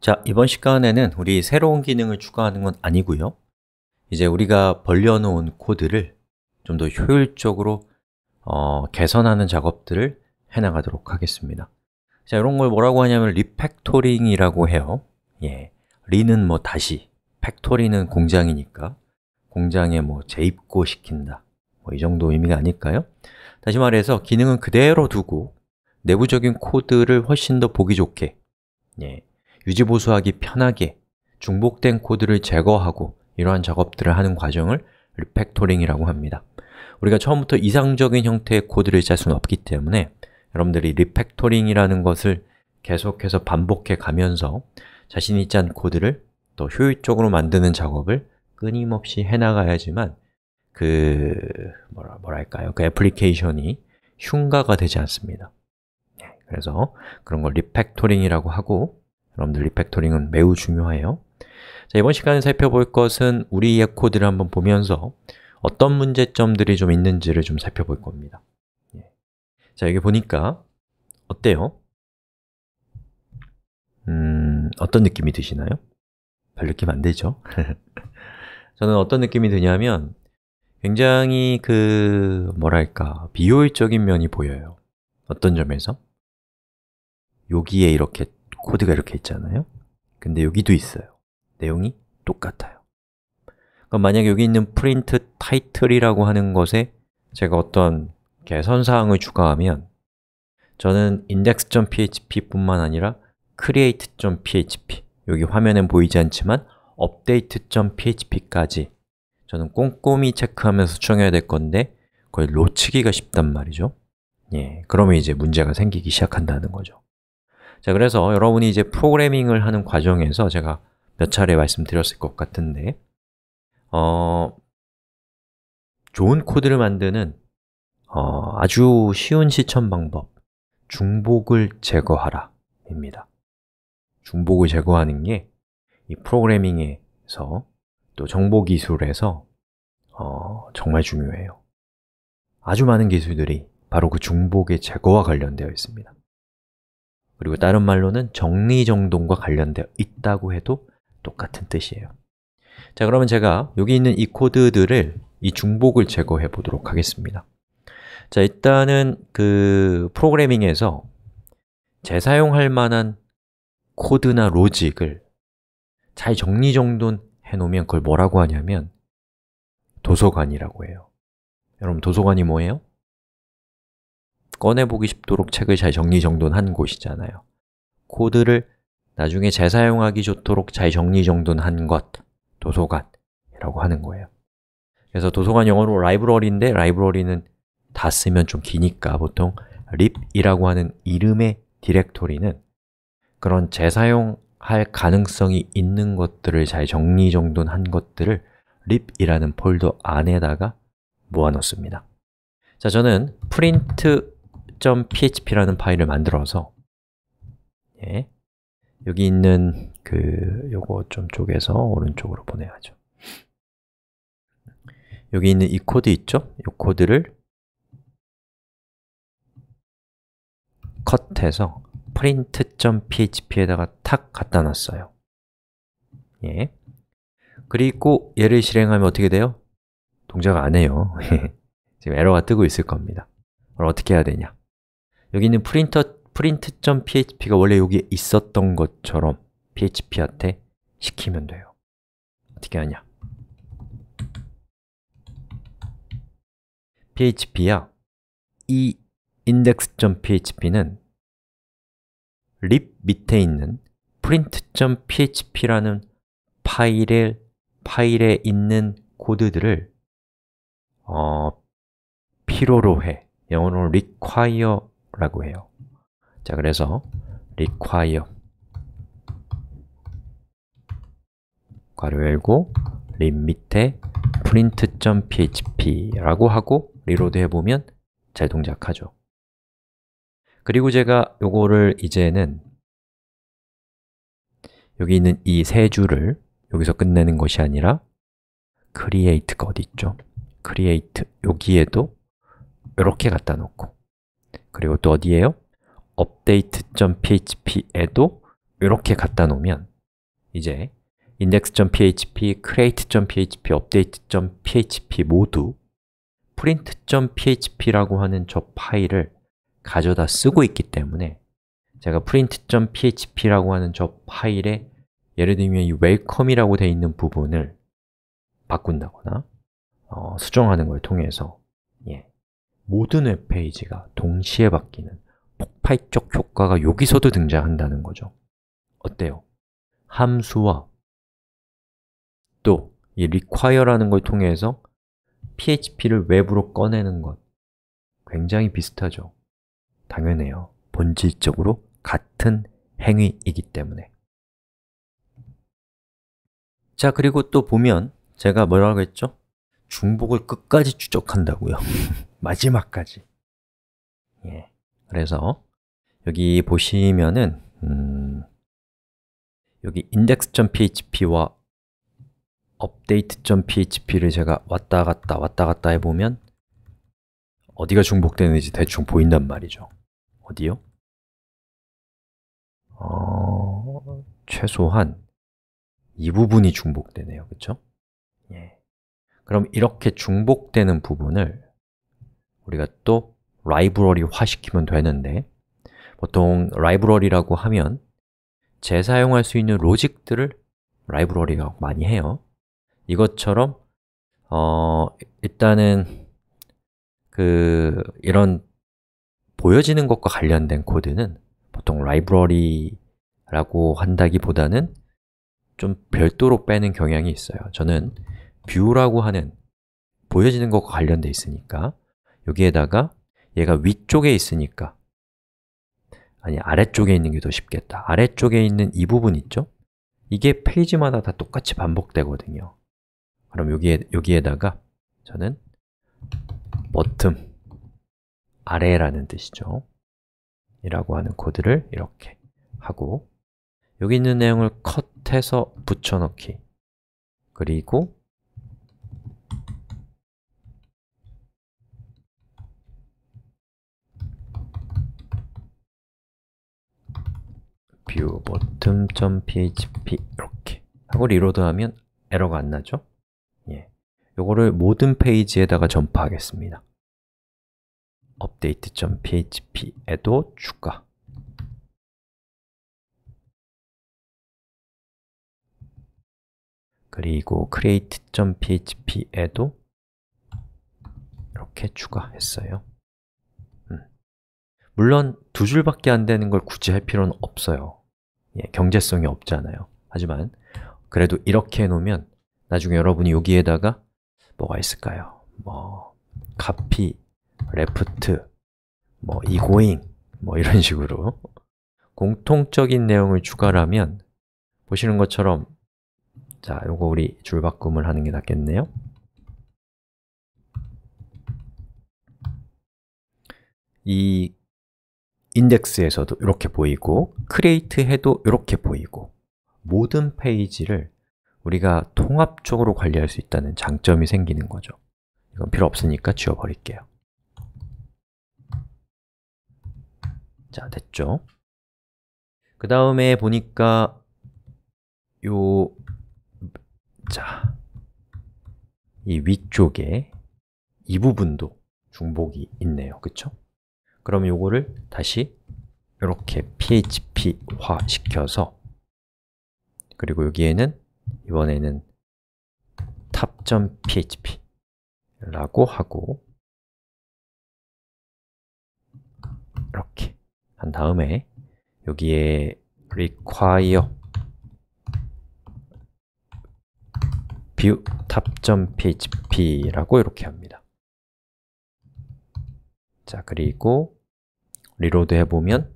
자, 이번 시간에는 우리 새로운 기능을 추가하는 건 아니고요 이제 우리가 벌려놓은 코드를 좀 더 효율적으로 어, 개선하는 작업들을 해나가도록 하겠습니다 자, 이런 걸 뭐라고 하냐면 리팩토링이라고 해요 예, 리는 뭐 다시, 팩토리는 공장이니까 공장에 뭐 재입고 시킨다 뭐 이 정도 의미가 아닐까요? 다시 말해서 기능은 그대로 두고 내부적인 코드를 훨씬 더 보기 좋게 예, 유지보수하기 편하게 중복된 코드를 제거하고 이러한 작업들을 하는 과정을 리팩토링이라고 합니다 우리가 처음부터 이상적인 형태의 코드를 짤 수는 없기 때문에 여러분들이 리팩토링이라는 것을 계속해서 반복해 가면서 자신이 짠 코드를 또 효율적으로 만드는 작업을 끊임없이 해나가야지만 그... 뭐라, 뭐랄까요? 그 애플리케이션이 흉가가 되지 않습니다 네, 그래서 그런 걸 리팩토링이라고 하고 여러분들 리팩토링은 매우 중요해요 자, 이번 시간에 살펴볼 것은 우리의 코드를 한번 보면서 어떤 문제점들이 좀 있는지를 좀 살펴볼 겁니다 예. 자, 여기 보니까 어때요? 음, 어떤 느낌이 드시나요? 별 느낌 안 되죠? 저는 어떤 느낌이 드냐면 굉장히 그 뭐랄까 비효율적인 면이 보여요 어떤 점에서? 여기에 이렇게 코드가 이렇게 있잖아요 근데 여기도 있어요 내용이 똑같아요 그럼 만약에 여기 있는 프린트 타이틀이라고 하는 것에 제가 어떤 개선사항을 추가하면 저는 index.php뿐만 아니라 create.php 여기 화면엔 보이지 않지만 update.php까지 저는 꼼꼼히 체크하면서 수정해야 될 건데 거의 놓치기가 쉽단 말이죠 예, 그러면 이제 문제가 생기기 시작한다는 거죠 자, 그래서 여러분이 이제 프로그래밍을 하는 과정에서 제가 몇 차례 말씀드렸을 것 같은데 어, 좋은 코드를 만드는 어, 아주 쉬운 시천 방법 중복을 제거하라 입니다 중복을 제거하는 게 이 프로그래밍에서 또 정보기술에서 어, 정말 중요해요 아주 많은 기술들이 바로 그 중복의 제거와 관련되어 있습니다 그리고 다른 말로는 정리정돈과 관련되어 있다고 해도 똑같은 뜻이에요 자 그러면 제가 여기 있는 이 코드들을 이 중복을 제거해 보도록 하겠습니다 자 일단은 그 프로그래밍에서 재사용할 만한 코드나 로직을 잘 정리정돈 해놓으면 그걸 뭐라고 하냐면 도서관이라고 해요 여러분 도서관이 뭐예요? 꺼내보기 쉽도록 책을 잘 정리정돈한 곳이잖아요 코드를 나중에 재사용하기 좋도록 잘 정리정돈한 것, 도서관이라고 하는 거예요 그래서 도서관 영어로 라이브러리인데 라이브러리는 다 쓰면 좀 기니까 보통 립이라고 하는 이름의 디렉토리는 그런 재사용할 가능성이 있는 것들을 잘 정리정돈한 것들을 립이라는 폴더 안에다가 모아놓습니다 자, 저는 프린트 index.php라는 파일을 만들어서 예, 여기 있는 그 요거 좀 쪽에서 오른쪽으로 보내야죠. 여기 있는 이 코드 있죠? 이 코드를 컷해서 print.php에다가 탁 갖다 놨어요. 예. 그리고 얘를 실행하면 어떻게 돼요? 동작 안 해요. 지금 에러가 뜨고 있을 겁니다. 그럼 어떻게 해야 되냐? 여기 있는 프린터 print.php가 원래 여기에 있었던 것처럼 php한테 시키면 돼요. 어떻게 하냐? php야 이 index.php는 립 밑에 있는 print.php라는 파일을 파일에 있는 코드들을 어, 필요로 해. 영어로 require 라고 해요. 자, 그래서 require 괄호 열고 립 밑에 print.php라고 하고 리로드 해보면 잘 동작하죠. 그리고 제가 요거를 이제는 여기 있는 이 세 줄을 여기서 끝내는 것이 아니라 create가 어디 있죠? create 여기에도 이렇게 갖다 놓고 그리고 또 어디에요? update.php에도 이렇게 갖다 놓으면 이제 index.php, create.php, update.php 모두 print.php라고 하는 저 파일을 가져다 쓰고 있기 때문에 제가 print.php라고 하는 저 파일에 예를 들면 이 welcome이라고 되어 있는 부분을 바꾼다거나 어, 수정하는 걸 통해서 예, 모든 웹페이지가 동시에 바뀌는 폭발적 효과가 여기서도 등장한다는 거죠 어때요? 함수와 또 이 require라는 걸 통해서 PHP를 외부로 꺼내는 것 굉장히 비슷하죠 당연해요 본질적으로 같은 행위이기 때문에 자, 그리고 또 보면 제가 뭐라고 했죠? 중복을 끝까지 추적한다고요 마지막까지. 예. 그래서 여기 보시면은 음, 여기 index.php와 update.php를 제가 왔다 갔다 왔다 갔다 해보면 어디가 중복되는지 대충 보인단 말이죠. 어디요? 어, 최소한 이 부분이 중복되네요. 그렇죠? 예. 그럼 이렇게 중복되는 부분을 우리가 또 라이브러리화 시키면 되는데 보통 라이브러리라고 하면 재사용할 수 있는 로직들을 라이브러리가 많이 해요 이것처럼 어, 일단은 그 이런 보여지는 것과 관련된 코드는 보통 라이브러리라고 한다기보다는 좀 별도로 빼는 경향이 있어요 저는 뷰라고 하는 보여지는 것과 관련돼 있으니까 여기에다가 얘가 위쪽에 있으니까 아니, 아래쪽에 있는 게 더 쉽겠다 아래쪽에 있는 이 부분 있죠? 이게 페이지마다 다 똑같이 반복되거든요 그럼 여기에, 여기에다가 저는 bottom 아래라는 뜻이죠 이라고 하는 코드를 이렇게 하고 여기 있는 내용을 컷해서 붙여넣기 그리고 view bottom.php 이렇게 하고 리로드하면 에러가 안 나죠? 예. 요거를 모든 페이지에다가 전파하겠습니다. update.php에도 추가 그리고 create.php에도 이렇게 추가했어요. 음. 물론 두 줄밖에 안 되는 걸 굳이 할 필요는 없어요. 예, 경제성이 없잖아요 하지만 그래도 이렇게 해놓으면 나중에 여러분이 여기에다가 뭐가 있을까요? 뭐 카피, 레프트, 뭐 이고잉 뭐 이런 식으로 공통적인 내용을 추가하면 보시는 것처럼 자, 요거 우리 줄바꿈을 하는 게 낫겠네요 이 인덱스에서도 이렇게 보이고 크리에이트 해도 이렇게 보이고 모든 페이지를 우리가 통합적으로 관리할 수 있다는 장점이 생기는 거죠 이건 필요 없으니까 지워버릴게요 자, 됐죠 그 다음에 보니까 요... 자, 이 위쪽에 이 부분도 중복이 있네요, 그쵸? 그럼 요거를 다시 이렇게 php화 시켜서 그리고 여기에는 이번에는 탑.php 라고 하고 이렇게 한 다음에 여기에 require view 탑.php라고 이렇게 합니다. 자, 그리고 리로드 해보면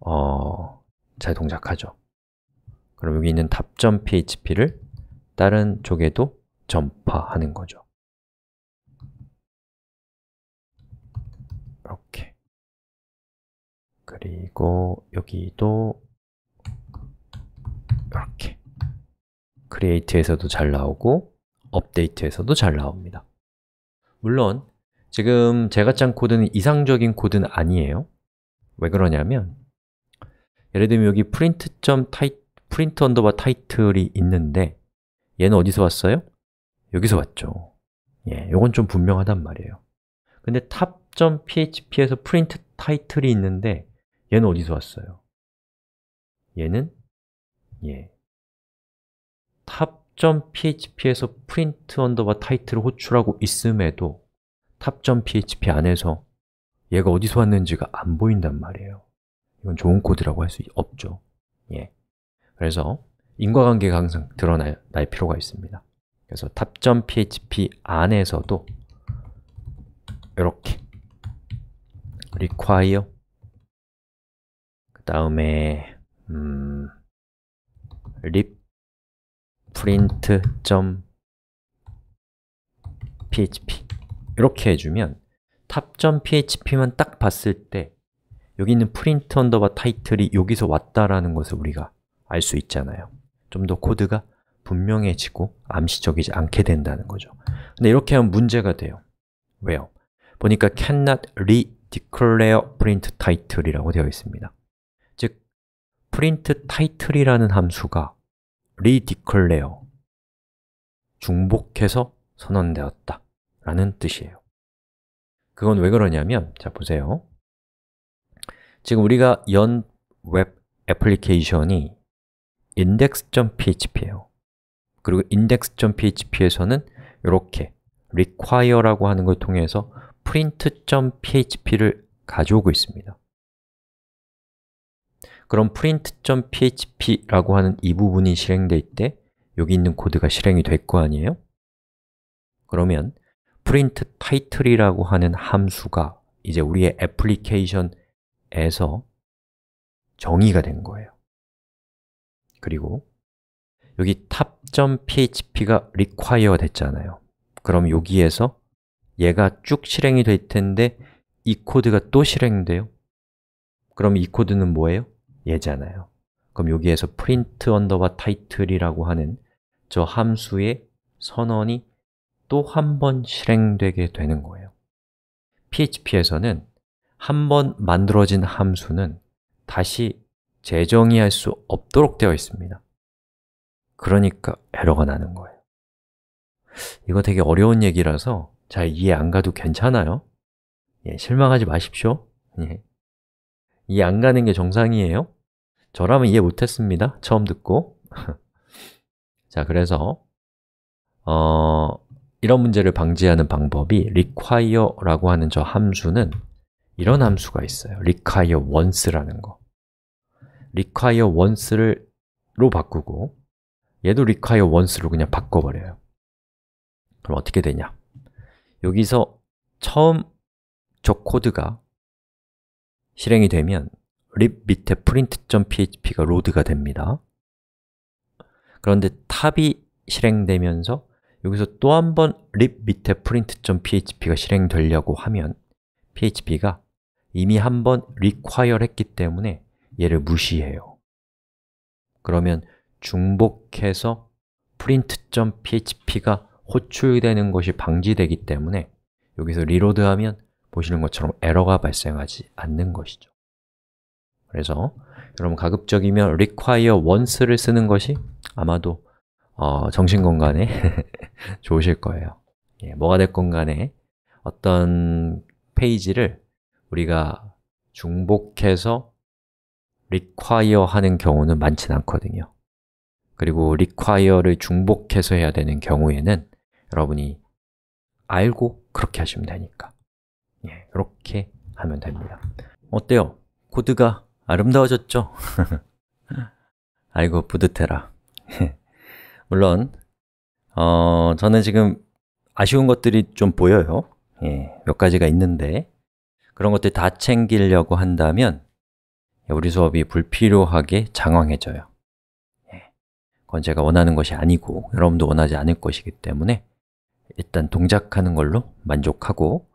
어, 잘 동작하죠. 그럼 여기 있는 답점 php를 다른 쪽에도 전파하는 거죠. 이렇게 그리고 여기도 이렇게 크리에이트에서도 잘 나오고 업데이트에서도 잘 나옵니다. 물론 지금 제가 짠 코드는 이상적인 코드는 아니에요 왜 그러냐면 예를 들면 여기 print.title, print underbar title이 있는데 얘는 어디서 왔어요? 여기서 왔죠 예, 요건 좀 분명하단 말이에요 근데 tab.php에서 print title이 있는데 얘는 어디서 왔어요? 얘는 예, tab.php에서 print underbar title을 호출하고 있음에도 탑.php 안에서 얘가 어디서 왔는지가 안 보인단 말이에요 이건 좋은 코드라고 할 수 없죠 예. 그래서 인과관계가 항상 드러날 필요가 있습니다 그래서 탑.php 안에서도 이렇게 require 그 다음에 음, lib print.php 이렇게 해주면 탑.php만 점딱 봤을 때 여기 있는 프린트 언더바 타이틀이 여기서 왔다라는 것을 우리가 알 수 있잖아요 좀 더 코드가 분명해지고 암시적이지 않게 된다는 거죠 근데 이렇게 하면 문제가 돼요 왜요? 보니까 cannot redeclare print title이라고 되어 있습니다 즉, print title이라는 함수가 redeclare 중복해서 선언되었다 라는 뜻이에요 그건 왜 그러냐면 자 보세요 지금 우리가 연 웹 애플리케이션이 index.php예요 그리고 index.php에서는 이렇게 require라고 하는 걸 통해서 print.php를 가져오고 있습니다 그럼 print.php라고 하는 이 부분이 실행될 때 여기 있는 코드가 실행이 될 거 아니에요? 그러면 print title이라고 하는 함수가 이제 우리의 애플리케이션에서 정의가 된 거예요. 그리고 여기 탑.php가 require 됐잖아요. 그럼 여기에서 얘가 쭉 실행이 될 텐데 이 코드가 또 실행돼요. 그럼 이 코드는 뭐예요? 얘잖아요. 그럼 여기에서 print u n d e title이라고 하는 저 함수의 선언이 또한번 실행되게 되는 거예요 PHP에서는 한 번 만들어진 함수는 다시 재정의할 수 없도록 되어 있습니다 그러니까 에러가 나는 거예요 이거 되게 어려운 얘기라서 잘 이해 안 가도 괜찮아요 예, 실망하지 마십시오 예. 이해 안 가는 게 정상이에요 저라면 이해 못했습니다 처음 듣고 자, 그래서 어, 이런 문제를 방지하는 방법이 require라고 하는 저 함수는 이런 함수가 있어요 require once라는 거 require once를 로 바꾸고 얘도 require once로 그냥 바꿔버려요 그럼 어떻게 되냐 여기서 처음 저 코드가 실행이 되면 l i 립 밑에 print.php가 로드가 됩니다 그런데 탑이 실행되면서 여기서 또 한번립 밑에 print.php가 실행되려고 하면 php가 이미 한 번 require 했기 때문에 얘를 무시해요 그러면 중복해서 print.php가 호출되는 것이 방지되기 때문에 여기서 리로드하면 보시는 것처럼 에러가 발생하지 않는 것이죠 그래서 여러분 가급적이면 require once를 쓰는 것이 아마도 어, 정신건강에 좋으실 거예요 예, 뭐가 될 건 간에 어떤 페이지를 우리가 중복해서 require 하는 경우는 많진 않거든요 그리고 require를 중복해서 해야 되는 경우에는 여러분이 알고 그렇게 하시면 되니까 예, 이렇게 하면 됩니다 어때요? 코드가 아름다워졌죠? 아이고, 뿌듯해라 물론 어, 저는 지금 아쉬운 것들이 좀 보여요 예, 몇 가지가 있는데 그런 것들 다 챙기려고 한다면 우리 수업이 불필요하게 장황해져요 예, 그건 제가 원하는 것이 아니고 여러분도 원하지 않을 것이기 때문에 일단 동작하는 걸로 만족하고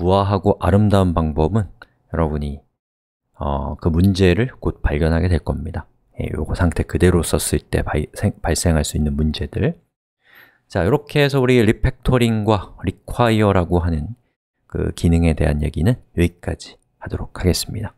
우아하고 아름다운 방법은 여러분이 어, 그 문제를 곧 발견하게 될 겁니다 예, 요거 상태 그대로 썼을 때 바이, 생, 발생할 수 있는 문제들 자, 이렇게 해서 우리 리팩토링과 r e q u i r e 라고 하는 그 기능에 대한 얘기는 여기까지 하도록 하겠습니다